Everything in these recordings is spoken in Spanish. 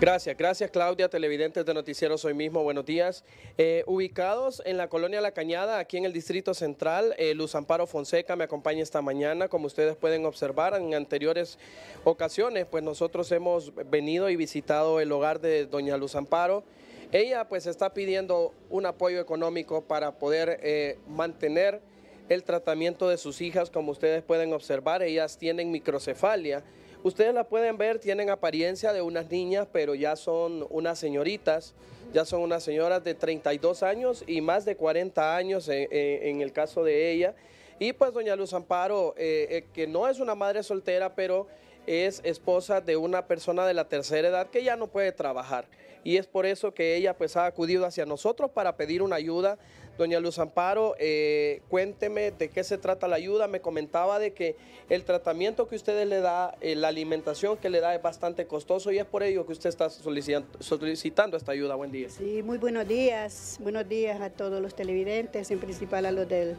Gracias, gracias Claudia, televidentes de Noticieros Hoy Mismo, buenos días. Eh, ubicados en la colonia La Cañada, aquí en el Distrito Central, eh, Luz Amparo Fonseca me acompaña esta mañana. Como ustedes pueden observar, en anteriores ocasiones, pues nosotros hemos venido y visitado el hogar de doña Luz Amparo. Ella pues está pidiendo un apoyo económico para poder eh, mantener el tratamiento de sus hijas. Como ustedes pueden observar, ellas tienen microcefalia. Ustedes la pueden ver, tienen apariencia de unas niñas, pero ya son unas señoritas, ya son unas señoras de 32 años y más de 40 años en, el caso de ella. Y pues doña Luz Amparo, eh, eh, que no es una madre soltera, pero es esposa de una persona de la tercera edad que ya no puede trabajar. Y es por eso que ella pues ha acudido hacia nosotros para pedir una ayuda. Doña Luz Amparo, eh, cuénteme de qué se trata la ayuda. Me comentaba de que el tratamiento que ustedes le da, eh, la alimentación que le da es bastante costoso y es por ello que usted está solicitando esta ayuda. Buen día. Sí, muy buenos días. Buenos días a todos los televidentes, en principal a los del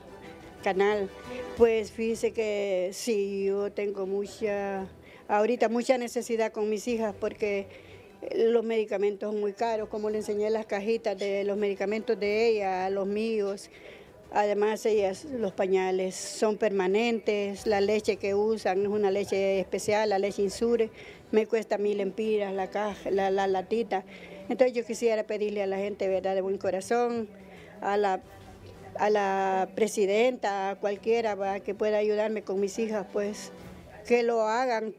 canal. Pues fíjese que sí, yo tengo mucha ahorita mucha necesidad con mis hijas porque los medicamentos son muy caros, como le enseñé las cajitas de los medicamentos de ella, los míos. Además, ellas, los pañales son permanentes, la leche que usan es una leche especial, la leche insure, me cuesta mil empiras la caja, la, latita. Entonces yo quisiera pedirle a la gente, ¿verdad?, de buen corazón, a la a la presidenta, a cualquiera que pueda ayudarme con mis hijas, pues que lo hagan,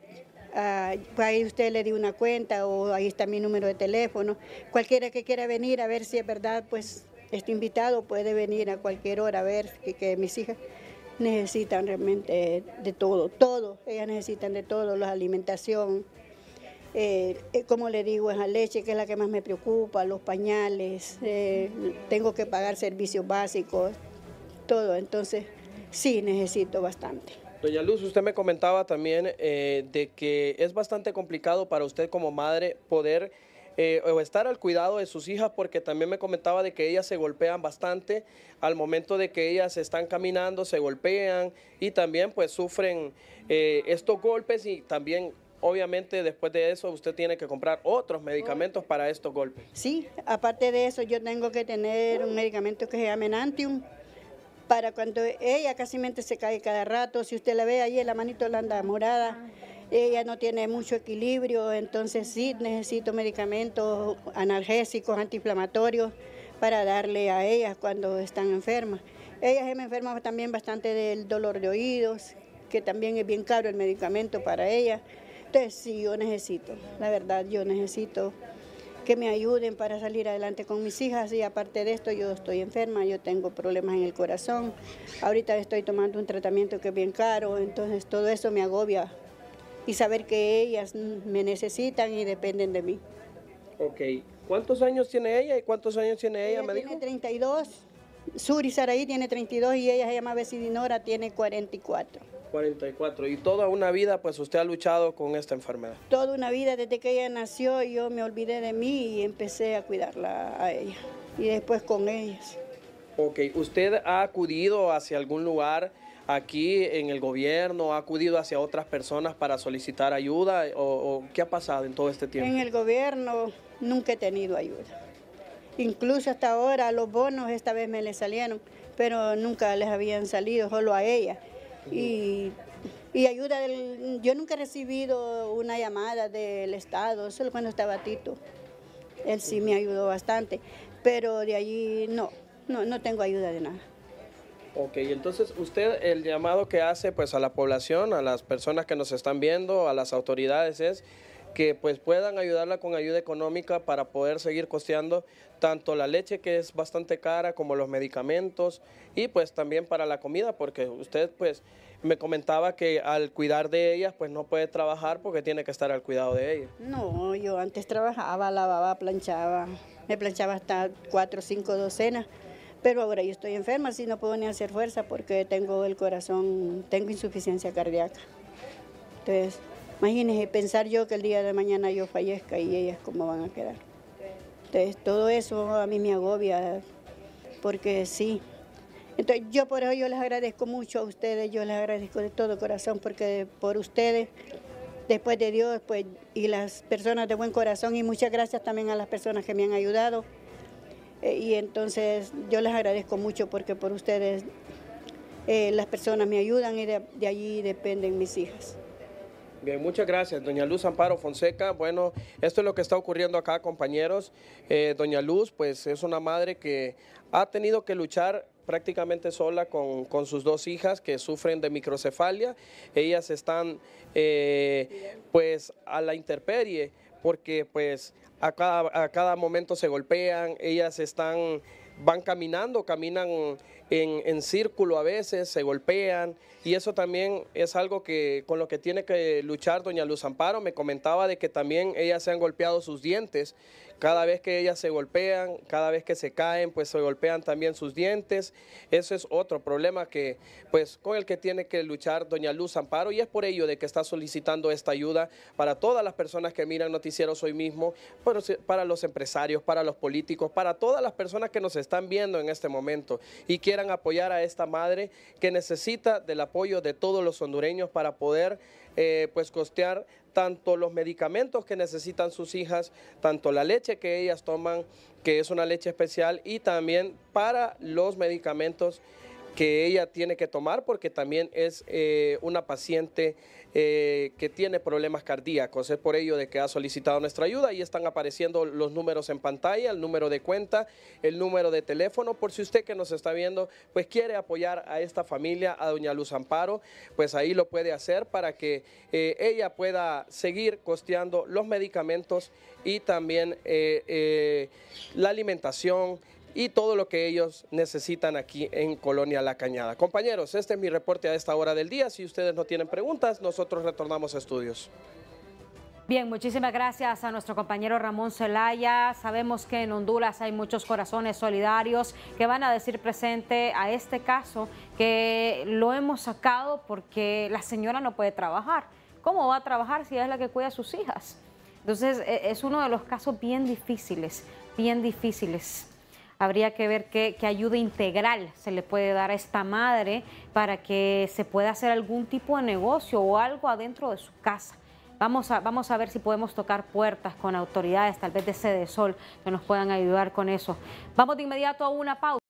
Ah, pues ahí usted le di una cuenta o ahí está mi número de teléfono. Cualquiera que quiera venir a ver si es verdad, pues este invitado puede venir a cualquier hora a ver que, mis hijas necesitan realmente de todo, todo, ellas necesitan de todo, la alimentación, eh, eh, como le digo, es la leche, que es la que más me preocupa, los pañales, eh, tengo que pagar servicios básicos, todo. Entonces, sí, necesito bastante. Doña Luz, usted me comentaba también eh, de que es bastante complicado para usted como madre poder eh, o estar al cuidado de sus hijas, porque también me comentaba de que ellas se golpean bastante al momento de que ellas están caminando, se golpean y también pues sufren eh, estos golpes y también obviamente después de eso usted tiene que comprar otros medicamentos para estos golpes. Sí, aparte de eso yo tengo que tener un medicamento que se llama Enantium para cuando ella casi se cae cada rato, si usted la ve ahí, la manito la anda morada, ella no tiene mucho equilibrio, entonces sí necesito medicamentos analgésicos, antiinflamatorios para darle a ellas cuando están enfermas. Ella se me enferma también bastante del dolor de oídos, que también es bien caro el medicamento para ella. Entonces sí, yo necesito, la verdad, yo necesito que me ayuden para salir adelante con mis hijas y aparte de esto yo estoy enferma, yo tengo problemas en el corazón, ahorita estoy tomando un tratamiento que es bien caro, entonces todo eso me agobia y saber que ellas me necesitan y dependen de mí. Ok, ¿cuántos años tiene ella y cuántos años tiene ella, ella me dijo? Tiene 32, Suri Saraí tiene 32 y ella se llama Vecidinora, tiene 44. 44. Y toda una vida, pues usted ha luchado con esta enfermedad. Toda una vida, desde que ella nació, yo me olvidé de mí y empecé a cuidarla a ella. Y después con ellas. Ok, ¿usted ha acudido hacia algún lugar aquí en el gobierno? ¿Ha acudido hacia otras personas para solicitar ayuda? ¿O, qué ha pasado en todo este tiempo? En el gobierno nunca he tenido ayuda. Incluso hasta ahora los bonos esta vez me le salieron, pero nunca les habían salido, solo a ella y, ayuda. Del, yo nunca he recibido una llamada del Estado, solo cuando estaba Tito. Él sí me ayudó bastante, pero de allí no, no, no tengo ayuda de nada. Ok, entonces usted el llamado que hace pues a la población, a las personas que nos están viendo, a las autoridades es que pues puedan ayudarla con ayuda económica para poder seguir costeando tanto la leche que es bastante cara como los medicamentos y pues también para la comida porque usted pues me comentaba que al cuidar de ellas pues no puede trabajar porque tiene que estar al cuidado de ella. No, yo antes trabajaba, lavaba, planchaba, me planchaba hasta cuatro o cinco docenas. Pero ahora yo estoy enferma, así no puedo ni hacer fuerza porque tengo el corazón, tengo insuficiencia cardíaca. Entonces, Imagínense pensar yo que el día de mañana yo fallezca y ellas cómo van a quedar. Entonces todo eso a mí me agobia, porque sí. Entonces yo por eso yo les agradezco mucho a ustedes, yo les agradezco de todo corazón, porque por ustedes después de Dios pues, y las personas de buen corazón y muchas gracias también a las personas que me han ayudado. Eh, y entonces yo les agradezco mucho porque por ustedes eh, las personas me ayudan y de allí dependen mis hijas. Bien, muchas gracias, doña Luz Amparo Fonseca. Bueno, esto es lo que está ocurriendo acá, compañeros. Eh, doña Luz, pues es una madre que ha tenido que luchar prácticamente sola con, sus dos hijas que sufren de microcefalia. Ellas están eh, pues a la interperie porque pues a cada, a cada momento se golpean, ellas están, van caminando, caminan en, círculo a veces, se golpean y eso también es algo que con lo que tiene que luchar doña Luz Amparo. Me comentaba de que también ellas se han golpeado sus dientes. Cada vez que ellas se golpean, cada vez que se caen, pues se golpean también sus dientes. Ese es otro problema que, pues, con el que tiene que luchar doña Luz Amparo y es por ello de que está solicitando esta ayuda para todas las personas que miran noticieros hoy mismo, para los empresarios, para los políticos, para todas las personas que nos están viendo en este momento y quieran apoyar a esta madre que necesita del apoyo de todos los hondureños para poder eh, pues costear tanto los medicamentos que necesitan sus hijas, tanto la leche que ellas toman, que es una leche especial, y también para los medicamentos que ella tiene que tomar porque también es eh, una paciente eh, que tiene problemas cardíacos. Es por ello de que ha solicitado nuestra ayuda y están apareciendo los números en pantalla, el número de cuenta, el número de teléfono, por si usted que nos está viendo, pues quiere apoyar a esta familia, a doña Luz Amparo, pues ahí lo puede hacer para que eh, ella pueda seguir costeando los medicamentos y también la alimentación y todo lo que ellos necesitan aquí en Colonia La Cañada. Compañeros, este es mi reporte a esta hora del día. Si ustedes no tienen preguntas, nosotros retornamos a estudios. Bien, muchísimas gracias a nuestro compañero Ramón Zelaya. Sabemos que en Honduras hay muchos corazones solidarios que van a decir presente a este caso que lo hemos sacado porque la señora no puede trabajar. ¿Cómo va a trabajar si es la que cuida a sus hijas? Entonces e, es uno de los casos bien difíciles, bien difíciles habría que ver qué, ayuda integral se le puede dar a esta madre para que se pueda hacer algún tipo de negocio o algo adentro de su casa. Vamos a, vamos a ver si podemos tocar puertas con autoridades, tal vez de sede sol, que nos puedan ayudar con eso. Vamos de inmediato a una pausa.